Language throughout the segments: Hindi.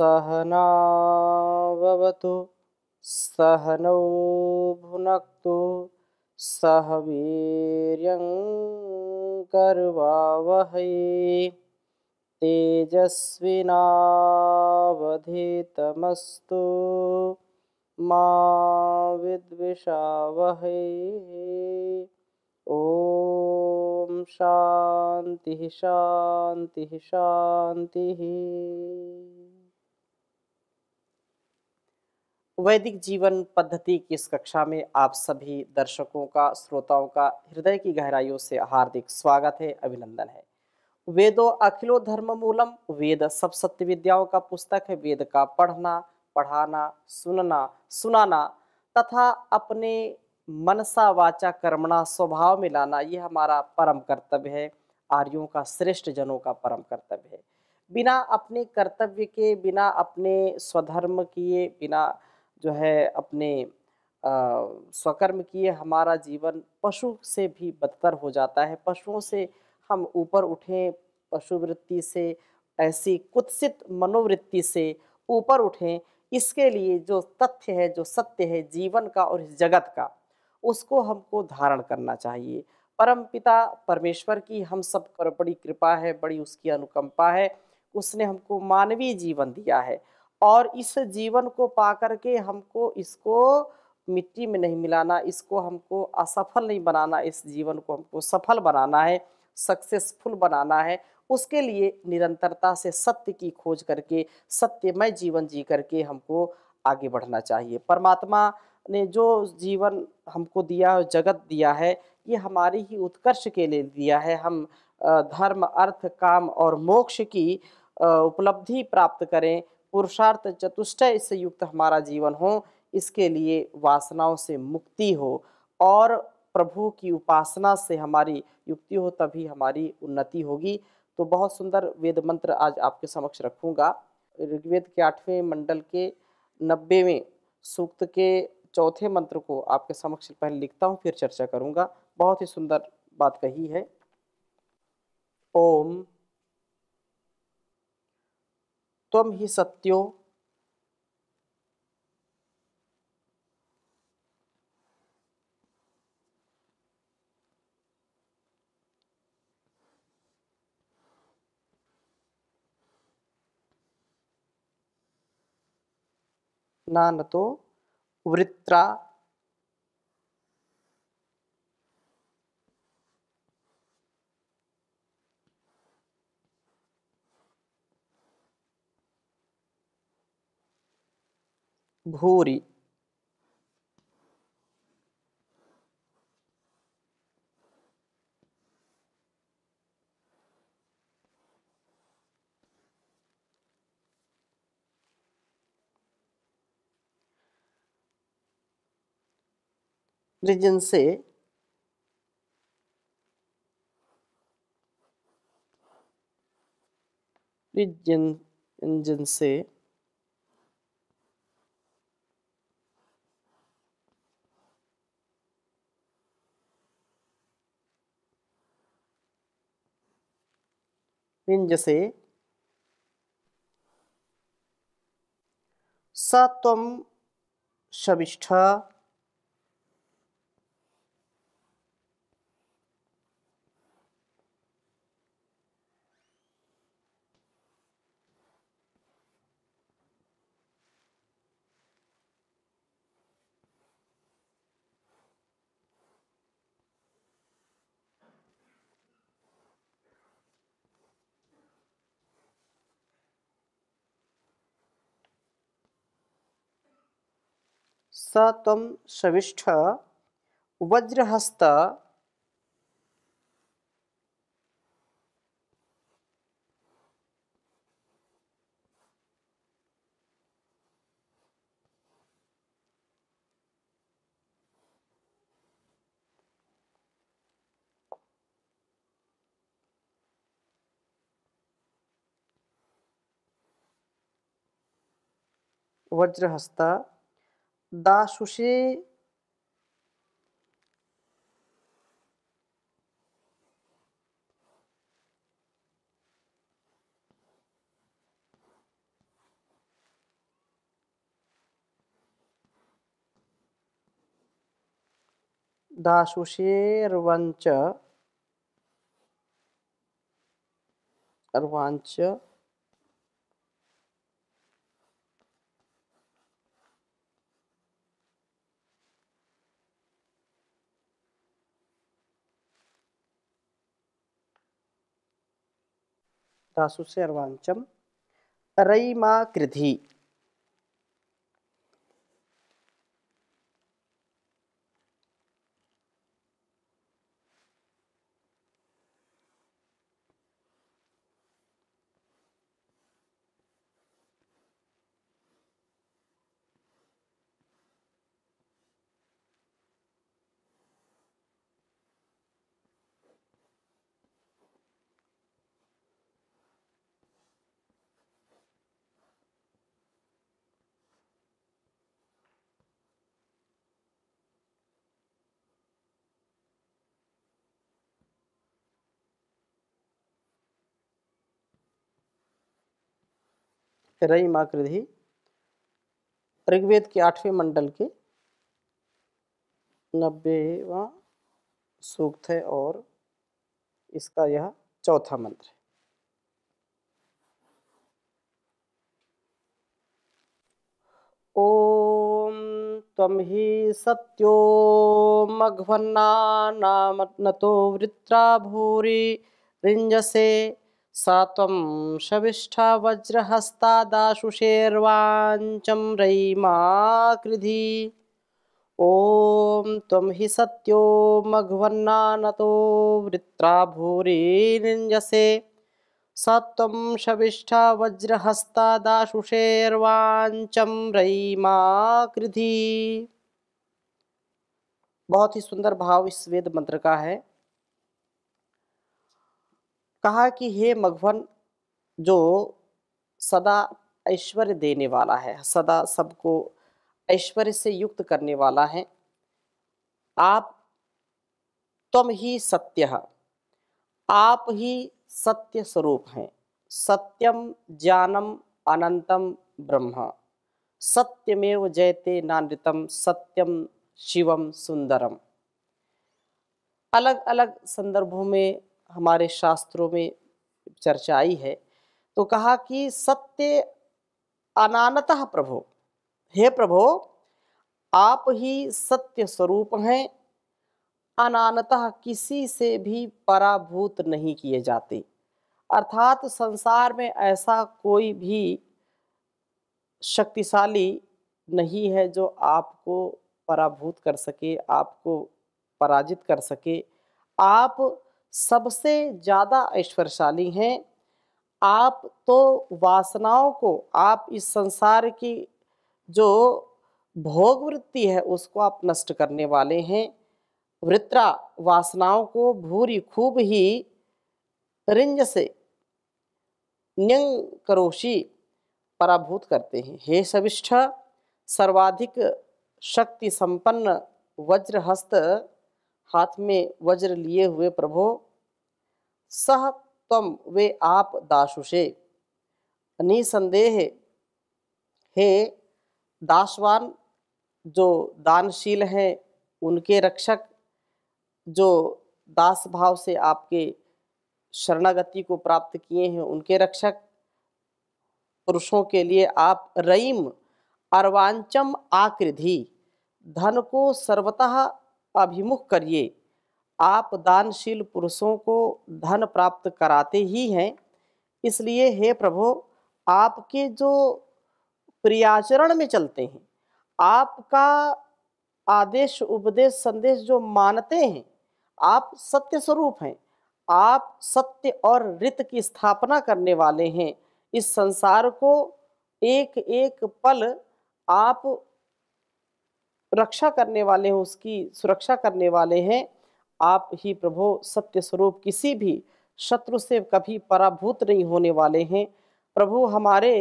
सहनावतु सहनौ भुनक्तु सह कर्वा वह तेजस्विनावधितमस्तु मा विद्विषावहै ॐ शान्तिः शान्तिः शान्तिः वैदिक जीवन पद्धति की इस कक्षा में आप सभी दर्शकों का श्रोताओं का हृदय की गहराइयों से हार्दिक स्वागत है अभिनंदन है वेदो अखिलो धर्म मूलम वेद सब सत्य विद्याओं का पुस्तक है वेद का पढ़ना पढ़ाना सुनना सुनाना तथा अपने मनसा वाचा कर्मणा स्वभाव में लाना ये हमारा परम कर्तव्य है आर्यों का श्रेष्ठ जनों का परम कर्तव्य है बिना अपने कर्तव्य के बिना अपने स्वधर्म किए बिना जो है अपने स्वकर्म किए हमारा जीवन पशु से भी बदतर हो जाता है पशुओं से हम ऊपर उठें पशुवृत्ति से ऐसी कुत्सित मनोवृत्ति से ऊपर उठें इसके लिए जो तथ्य है जो सत्य है जीवन का और इस जगत का उसको हमको धारण करना चाहिए परम पिता परमेश्वर की हम सब पर बड़ी कृपा है बड़ी उसकी अनुकंपा है उसने हमको मानवीय जीवन दिया है और इस जीवन को पा करके हमको इसको मिट्टी में नहीं मिलाना इसको हमको असफल नहीं बनाना इस जीवन को हमको सफल बनाना है सक्सेसफुल बनाना है उसके लिए निरंतरता से सत्य की खोज करके सत्यमय जीवन जी करके हमको आगे बढ़ना चाहिए परमात्मा ने जो जीवन हमको दिया है जगत दिया है ये हमारी ही उत्कर्ष के लिए दिया है हम धर्म अर्थ काम और मोक्ष की उपलब्धि प्राप्त करें पुरुषार्थ चतुष्टय से युक्त हमारा जीवन हो इसके लिए वासनाओं से मुक्ति हो और प्रभु की उपासना से हमारी युक्ति हो तभी हमारी उन्नति होगी तो बहुत सुंदर वेद मंत्र आज आपके समक्ष रखूंगा ऋग्वेद के आठवें मंडल के नब्बेवें सूक्त के चौथे मंत्र को आपके समक्ष पहले लिखता हूँ फिर चर्चा करूँगा बहुत ही सुंदर बात कही है ओम तम ही सत्यो न तो वृत्रा भूरी रीजन से रीजन इंजन से पिंज से सत्व शविष्ठ स तम सविष्ठ वज्रहस्त वज्रहस्ता दा सुषे दाशुषेर्वञ्च अर्वाञ्च धासु से अर्वांचम कृधि रई ऋग्वेद के आठवें मंडल के नब्बेवा सूक्त है और इसका यह चौथा मंत्र है ओम तम ही सत्यो मघवन्ना नाम नतो वृत्रा भूरी रिंजसे सा वज्रहस्ता शविष्ठा वज्रहस्तादाशुषेर्वाञ्चं रयिमाकृधि ॐ त्वं हि सत्यो तो वृत्रा भूरि निञ्जसे सा त्वं शविष्ठा वज्रहस्तादाशुषेर्वाञ्चं बहुत ही सुंदर भाव इस वेद मंत्र का है कहा कि हे मघवन जो सदा ऐश्वर्य देने वाला है सदा सबको ऐश्वर्य से युक्त करने वाला है आप तुम ही सत्य आप ही सत्य स्वरूप हैं सत्यम ज्ञानम अनंतम ब्रह्म सत्यमेव जयते नानृतम सत्यम शिवम सुंदरम अलग अलग संदर्भों में हमारे शास्त्रों में चर्चा आई है तो कहा कि सत्य अनानतः प्रभो हे प्रभो आप ही सत्य स्वरूप हैं अनानतः किसी से भी पराभूत नहीं किए जाते अर्थात संसार में ऐसा कोई भी शक्तिशाली नहीं है जो आपको पराभूत कर सके आपको पराजित कर सके आप सबसे ज़्यादा ऐश्वर्यशाली हैं आप तो वासनाओं को आप इस संसार की जो भोग वृत्ति है उसको आप नष्ट करने वाले हैं वृत्रा वासनाओं को भूरी खूब ही रिंज से न्यंग करोशी पराभूत करते हैं हे सविष्ठ सर्वाधिक शक्ति संपन्न वज्रहस्त हाथ में वज्र लिए हुए प्रभो सह तम वे आप दासुषे निसंदेह हे दासवान जो दानशील हैं उनके रक्षक जो दास भाव से आपके शरणागति को प्राप्त किए हैं उनके रक्षक पुरुषों के लिए आप रईम अर्वांचम आकृधि धन को सर्वतः अभिमुख करिए आप दानशील पुरुषों को धन प्राप्त कराते ही हैं इसलिए हे प्रभु आपके जो प्रियाचरण में चलते हैं आपका आदेश उपदेश संदेश जो मानते हैं आप सत्य स्वरूप हैं आप सत्य और रित की स्थापना करने वाले हैं इस संसार को एक एक पल आप रक्षा करने वाले हैं उसकी सुरक्षा करने वाले हैं आप ही प्रभो सत्य स्वरूप किसी भी शत्रु से कभी पराभूत नहीं होने वाले हैं प्रभु हमारे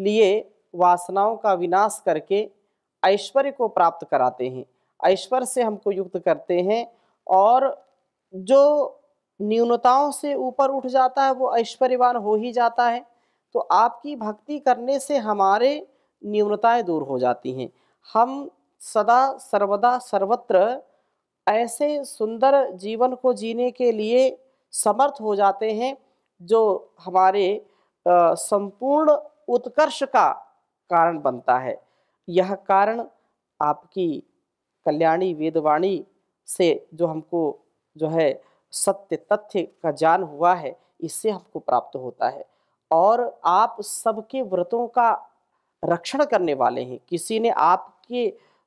लिए वासनाओं का विनाश करके ऐश्वर्य को प्राप्त कराते हैं ऐश्वर्य से हमको युक्त करते हैं और जो न्यूनताओं से ऊपर उठ जाता है वो ऐश्वर्यवान हो ही जाता है तो आपकी भक्ति करने से हमारे न्यूनताएं दूर हो जाती हैं हम सदा सर्वदा सर्वत्र ऐसे सुंदर जीवन को जीने के लिए समर्थ हो जाते हैं जो हमारे संपूर्ण उत्कर्ष का कारण बनता है यह कारण आपकी कल्याणी वेदवाणी से जो हमको जो है सत्य तथ्य का ज्ञान हुआ है इससे हमको प्राप्त होता है और आप सबके व्रतों का रक्षण करने वाले हैं किसी ने आपके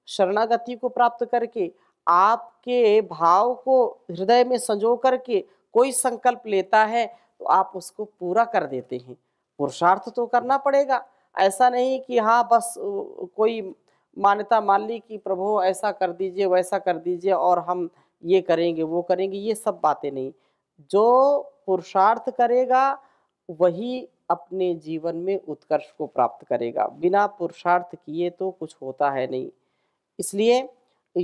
शरणागति को प्राप्त करके आपके भाव को हृदय में संजो करके कोई संकल्प लेता है तो आप उसको पूरा कर देते हैं पुरुषार्थ तो करना पड़ेगा ऐसा नहीं कि हाँ बस कोई मान्यता मान ली कि प्रभु ऐसा कर दीजिए वैसा कर दीजिए और हम ये करेंगे वो करेंगे ये सब बातें नहीं जो पुरुषार्थ करेगा वही अपने जीवन में उत्कर्ष को प्राप्त करेगा बिना पुरुषार्थ किए तो कुछ होता है नहीं इसलिए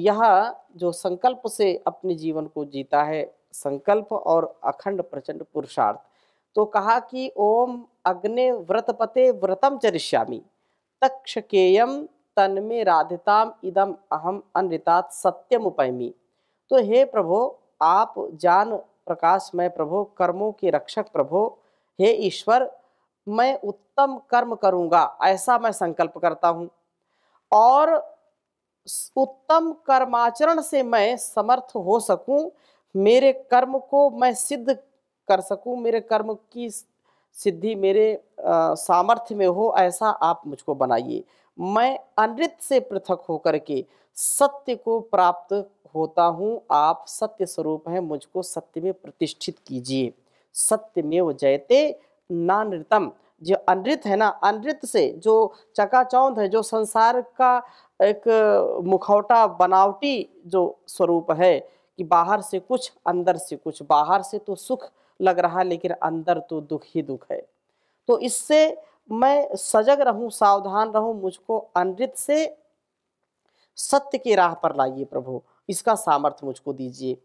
यह जो संकल्प से अपने जीवन को जीता है संकल्प और अखंड प्रचंड पुरुषार्थ तो कहा कि ओम अग्नि व्रतपते व्रतम चरिष्यामी तक्षकेयम तन में राधिताम इदम अहम अनृतात सत्यम उपयमी तो हे प्रभो आप जान प्रकाश मैं प्रभो कर्मों के रक्षक प्रभो हे ईश्वर मैं उत्तम कर्म करूँगा ऐसा मैं संकल्प करता हूँ और उत्तम कर्माचरण से मैं समर्थ हो सकूं मेरे कर्म को मैं सिद्ध कर सकूं मेरे कर्म की सिद्धि मेरे सामर्थ्य में हो ऐसा आप मुझको बनाइए मैं अनृत से पृथक होकर के सत्य को प्राप्त होता हूँ आप सत्य स्वरूप हैं मुझको सत्य में प्रतिष्ठित कीजिए सत्य में वो जयते नानृतम जो अनृत है ना अनृत से जो चकाचौंध है जो संसार का एक मुखौटा बनावटी जो स्वरूप है कि बाहर से कुछ अंदर से कुछ बाहर से तो सुख लग रहा है लेकिन अंदर तो दुख ही दुख है तो इससे मैं सजग रहूं सावधान रहूं मुझको अनृत से सत्य की राह पर लाइए प्रभु इसका सामर्थ्य मुझको दीजिए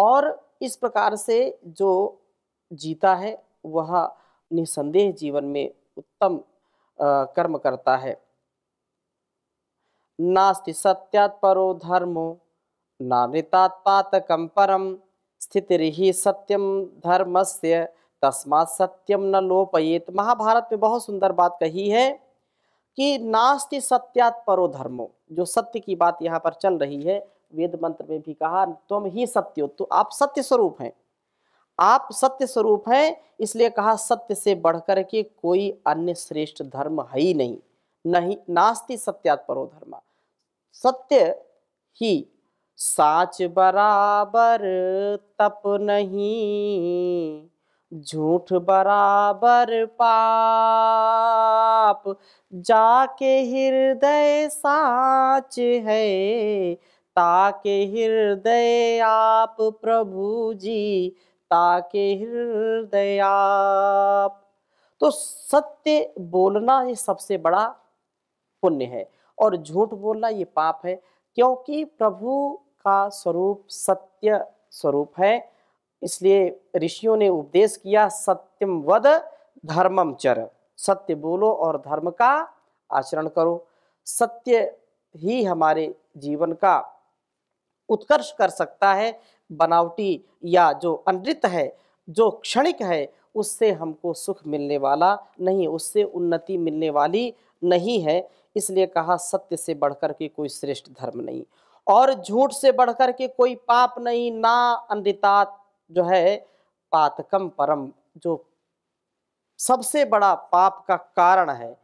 और इस प्रकार से जो जीता है वह निसंदेह जीवन में उत्तम कर्म करता है नास्ति परो धर्मो नानृतात्पातकं परम स्थितिरिहि सत्यम धर्मस्य तस्मात् सत्यम न लोपयेत महाभारत में बहुत सुंदर बात कही है कि नास्ति सत्यात् परो धर्मो जो सत्य की बात यहाँ पर चल रही है वेद मंत्र में भी कहा तुम ही सत्य हो तो आप सत्य स्वरूप हैं आप सत्य स्वरूप हैं इसलिए कहा सत्य से बढ़कर के कोई अन्य श्रेष्ठ धर्म है ही नहीं नहीं नास्ति परो धर्म सत्य ही साच बराबर तप नहीं झूठ बराबर पाप जाके हृदय साच है ताके हृदय आप प्रभु जी के हृदय तो सत्य बोलना ये सबसे बड़ा पुण्य है और झूठ बोलना ये पाप है क्योंकि प्रभु का स्वरूप सत्य स्वरूप है इसलिए ऋषियों ने उपदेश किया सत्यम वद धर्मम चर सत्य बोलो और धर्म का आचरण करो सत्य ही हमारे जीवन का उत्कर्ष कर सकता है बनावटी या जो अनृत है जो क्षणिक है उससे हमको सुख मिलने वाला नहीं उससे उन्नति मिलने वाली नहीं है इसलिए कहा सत्य से बढ़कर के कोई श्रेष्ठ धर्म नहीं और झूठ से बढ़कर के कोई पाप नहीं ना अनृतात जो है पातकम परम जो सबसे बड़ा पाप का कारण है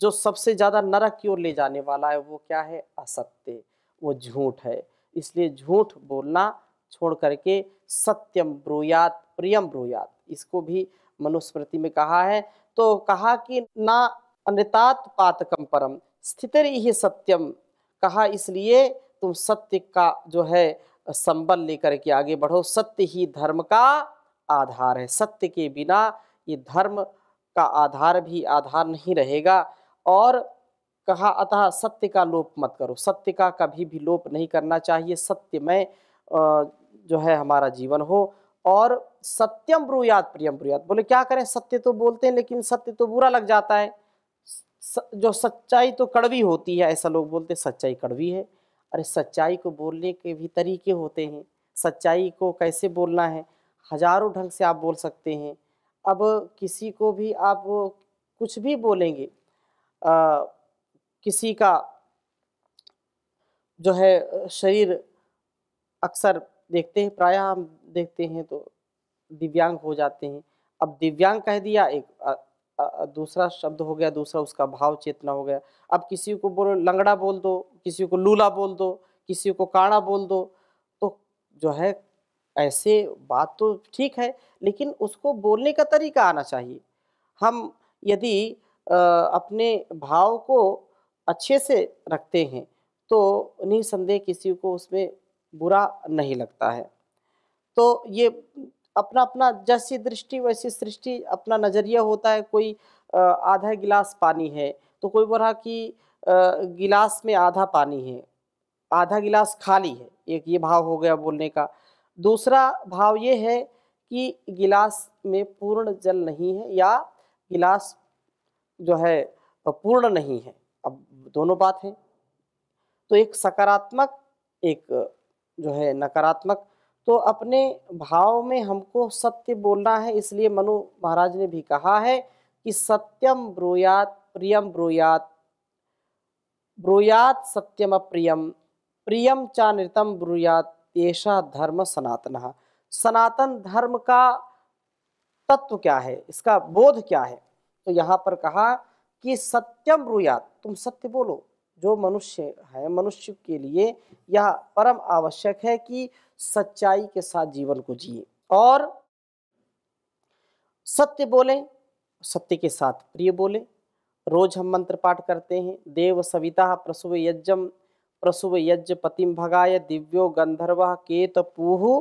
जो सबसे ज़्यादा नरक की ओर ले जाने वाला है वो क्या है असत्य वो झूठ है इसलिए झूठ बोलना छोड़ करके सत्यम ब्रूयात प्रियम ब्रूयात इसको भी मनुस्मृति में कहा है तो कहा कि ना अनितात पातकम परम स्थितर ही सत्यम कहा इसलिए तुम सत्य का जो है संबल लेकर के आगे बढ़ो सत्य ही धर्म का आधार है सत्य के बिना ये धर्म का आधार भी आधार नहीं रहेगा और कहा अतः सत्य का लोप मत करो सत्य का कभी भी लोप नहीं करना चाहिए सत्य में जो है हमारा जीवन हो और सत्यम ब्रुयात प्रियम ब्रुयात बोले क्या करें सत्य तो बोलते हैं लेकिन सत्य तो बुरा लग जाता है स, जो सच्चाई तो कड़वी होती है ऐसा लोग बोलते हैं सच्चाई कड़वी है अरे सच्चाई को बोलने के भी तरीके होते हैं सच्चाई को कैसे बोलना है हजारों ढंग से आप बोल सकते हैं अब किसी को भी आप कुछ भी बोलेंगे आ, किसी का जो है शरीर अक्सर देखते हैं प्रायः हम देखते हैं तो दिव्यांग हो जाते हैं अब दिव्यांग कह दिया एक आ, आ, दूसरा शब्द हो गया दूसरा उसका भाव चेतना हो गया अब किसी को बोलो लंगड़ा बोल दो किसी को लूला बोल दो किसी को काड़ा बोल दो तो जो है ऐसे बात तो ठीक है लेकिन उसको बोलने का तरीका आना चाहिए हम यदि अपने भाव को अच्छे से रखते हैं तो निसंदेह किसी को उसमें बुरा नहीं लगता है तो ये अपना अपना जैसी दृष्टि वैसी सृष्टि अपना नज़रिया होता है कोई आधा गिलास पानी है तो कोई बोला कि गिलास में आधा पानी है आधा गिलास खाली है एक ये भाव हो गया बोलने का दूसरा भाव ये है कि गिलास में पूर्ण जल नहीं है या गिलास जो है पूर्ण नहीं है अब दोनों बात है तो एक सकारात्मक एक जो है नकारात्मक तो अपने भाव में हमको सत्य बोलना है इसलिए मनु महाराज ने भी कहा है कि सत्यम ब्रोयात प्रियम ब्रूयात ब्रूयात सत्यम अप्रियम प्रियम चानृतम ब्रूयात ऐसा धर्म सनातन सनातन धर्म का तत्व क्या है इसका बोध क्या है तो यहाँ पर कहा कि सत्यम ब्रूयात तुम सत्य बोलो जो मनुष्य है मनुष्य के लिए यह परम आवश्यक है कि सच्चाई के साथ जीवन को जिए और सत्य बोले सत्य के साथ प्रिय बोले रोज हम मंत्र पाठ करते हैं देव सविता प्रसुव यज्ञम प्रसुव यज्ञ पतिम भगाय दिव्यो गंधर्व केत केतपूह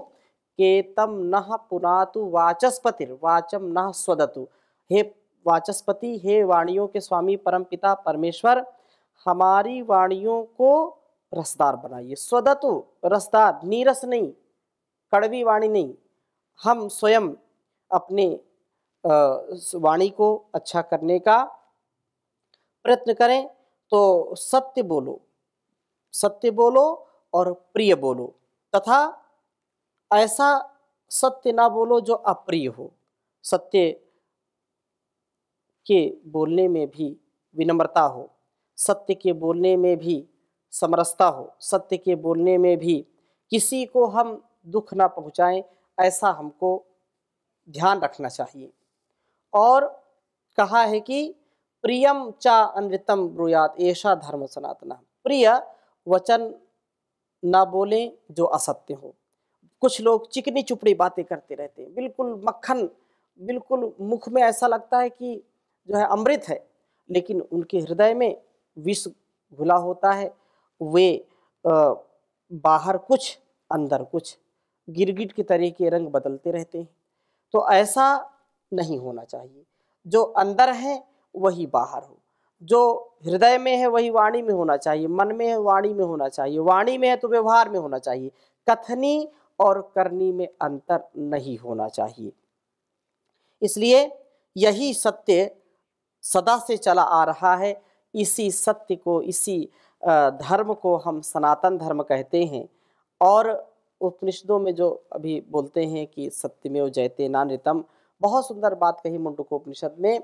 केतम नह पुनातु वाचस्पतिर वाचम नह स्वदतु हे वाचस्पति हे वाणियों के स्वामी परम पिता परमेश्वर हमारी वाणियों को रसदार बनाइए स्वदतु रसदार नीरस नहीं कड़वी वाणी नहीं हम स्वयं अपने वाणी को अच्छा करने का प्रयत्न करें तो सत्य बोलो सत्य बोलो और प्रिय बोलो तथा ऐसा सत्य ना बोलो जो अप्रिय हो सत्य के बोलने में भी विनम्रता हो सत्य के बोलने में भी समरसता हो सत्य के बोलने में भी किसी को हम दुख ना पहुँचाएँ ऐसा हमको ध्यान रखना चाहिए और कहा है कि प्रियम चा अनृतम ब्रुयात ऐसा धर्म सनातना प्रिय वचन ना बोलें जो असत्य हो कुछ लोग चिकनी चुपड़ी बातें करते रहते हैं बिल्कुल मक्खन बिल्कुल मुख में ऐसा लगता है कि जो है अमृत है लेकिन उनके हृदय में विष घुला होता है वे बाहर कुछ अंदर कुछ गिरगिट के तरह के रंग बदलते रहते हैं तो ऐसा नहीं होना चाहिए जो अंदर है वही बाहर हो जो हृदय में है वही वाणी में होना चाहिए मन में है वाणी में होना चाहिए वाणी में है तो व्यवहार में होना चाहिए कथनी और करनी में अंतर नहीं होना चाहिए इसलिए यही सत्य सदा से चला आ रहा है इसी सत्य को इसी धर्म को हम सनातन धर्म कहते हैं और उपनिषदों में जो अभी बोलते हैं कि सत्यमेव जयते नानृतम बहुत सुंदर बात कही मुंडको उपनिषद में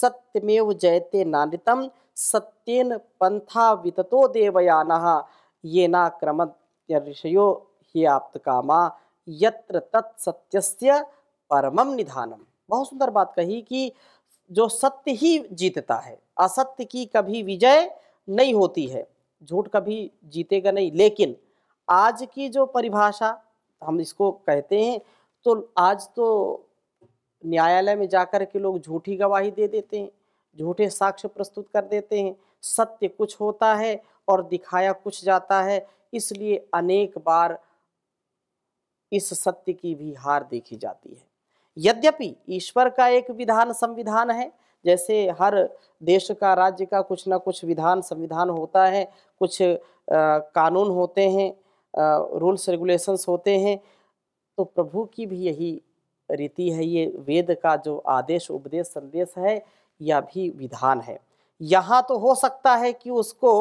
सत्यमेव जयते नानितम सत्येन पंथा विततो देवयान ये ना क्रम ऋषयो ही आप्त कामा यत्र तत्सत्य परमम निधानम बहुत सुंदर बात कही कि जो सत्य ही जीतता है असत्य की कभी विजय नहीं होती है झूठ कभी जीतेगा नहीं लेकिन आज की जो परिभाषा हम इसको कहते हैं तो आज तो न्यायालय में जाकर के लोग झूठी गवाही दे देते हैं झूठे साक्ष्य प्रस्तुत कर देते हैं सत्य कुछ होता है और दिखाया कुछ जाता है इसलिए अनेक बार इस सत्य की भी हार देखी जाती है यद्यपि ईश्वर का एक विधान संविधान है जैसे हर देश का राज्य का कुछ ना कुछ विधान संविधान होता है कुछ आ, कानून होते हैं रूल्स रेगुलेशंस होते हैं तो प्रभु की भी यही रीति है ये वेद का जो आदेश उपदेश संदेश है या भी विधान है यहाँ तो हो सकता है कि उसको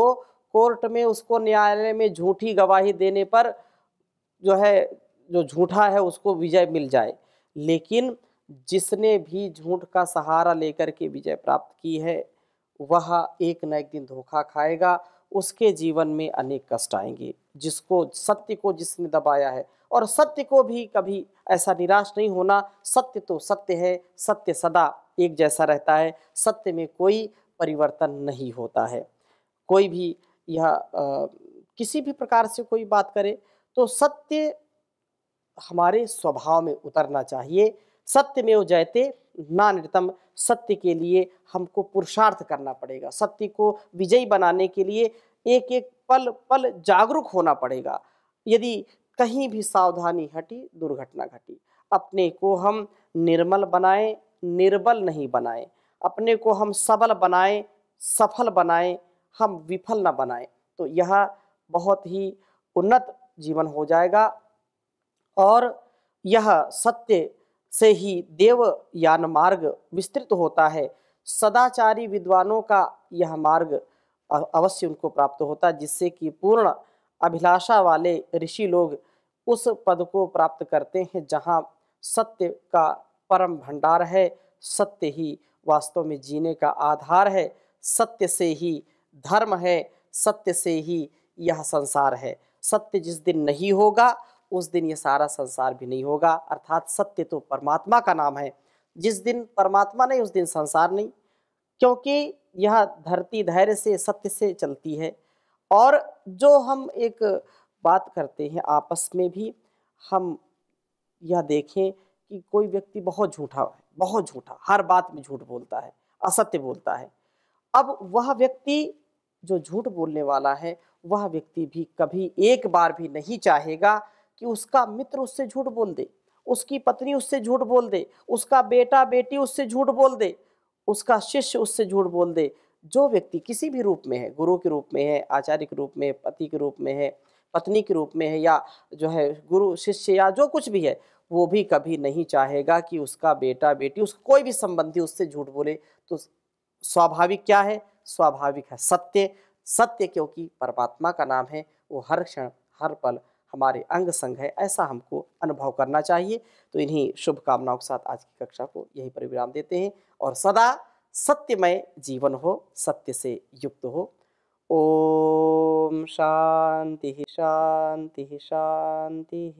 कोर्ट में उसको न्यायालय में झूठी गवाही देने पर जो है जो झूठा है उसको विजय मिल जाए लेकिन जिसने भी झूठ का सहारा लेकर के विजय प्राप्त की है वह एक न एक दिन धोखा खाएगा उसके जीवन में अनेक कष्ट आएंगे जिसको सत्य को जिसने दबाया है और सत्य को भी कभी ऐसा निराश नहीं होना सत्य तो सत्य है सत्य सदा एक जैसा रहता है सत्य में कोई परिवर्तन नहीं होता है कोई भी यह आ, किसी भी प्रकार से कोई बात करे तो सत्य हमारे स्वभाव में उतरना चाहिए सत्य में हो जाते नानृतम सत्य के लिए हमको पुरुषार्थ करना पड़ेगा सत्य को विजयी बनाने के लिए एक एक पल पल जागरूक होना पड़ेगा यदि कहीं भी सावधानी हटी दुर्घटना घटी अपने को हम निर्मल बनाए निर्बल नहीं बनाए अपने को हम सबल बनाए सफल बनाए हम विफल ना बनाए तो यह बहुत ही उन्नत जीवन हो जाएगा और यह सत्य से ही देव यान मार्ग विस्तृत होता है सदाचारी विद्वानों का यह मार्ग अवश्य उनको प्राप्त होता जिससे कि पूर्ण अभिलाषा वाले ऋषि लोग उस पद को प्राप्त करते हैं जहाँ सत्य का परम भंडार है सत्य ही वास्तव में जीने का आधार है सत्य से ही धर्म है सत्य से ही यह संसार है सत्य जिस दिन नहीं होगा उस दिन ये सारा संसार भी नहीं होगा अर्थात सत्य तो परमात्मा का नाम है जिस दिन परमात्मा नहीं उस दिन संसार नहीं क्योंकि यह धरती धैर्य से सत्य से चलती है और जो हम एक बात करते हैं आपस में भी हम यह देखें कि कोई व्यक्ति बहुत झूठा है बहुत झूठा हर बात में झूठ बोलता है असत्य बोलता है अब वह व्यक्ति जो झूठ बोलने वाला है वह व्यक्ति भी कभी एक बार भी नहीं चाहेगा कि उसका मित्र उससे झूठ बोल दे उसकी पत्नी उससे झूठ बोल दे उसका बेटा बेटी उससे झूठ बोल दे उसका शिष्य उससे झूठ बोल दे जो व्यक्ति किसी भी रूप में है गुरु के रूप में है आचार्य के रूप में पति के रूप में है पत्नी के रूप में है या जो है गुरु शिष्य या जो कुछ भी है वो भी कभी नहीं चाहेगा कि उसका बेटा बेटी उस कोई भी संबंधी उससे झूठ बोले तो स्वाभाविक क्या है स्वाभाविक है सत्य सत्य क्योंकि परमात्मा का नाम है वो हर क्षण हर पल हमारे अंग संग है ऐसा हमको अनुभव करना चाहिए तो इन्हीं शुभकामनाओं के साथ आज की कक्षा को यही पर विराम देते हैं और सदा सत्यमय जीवन हो सत्य से युक्त हो ओम शांति शांति शांति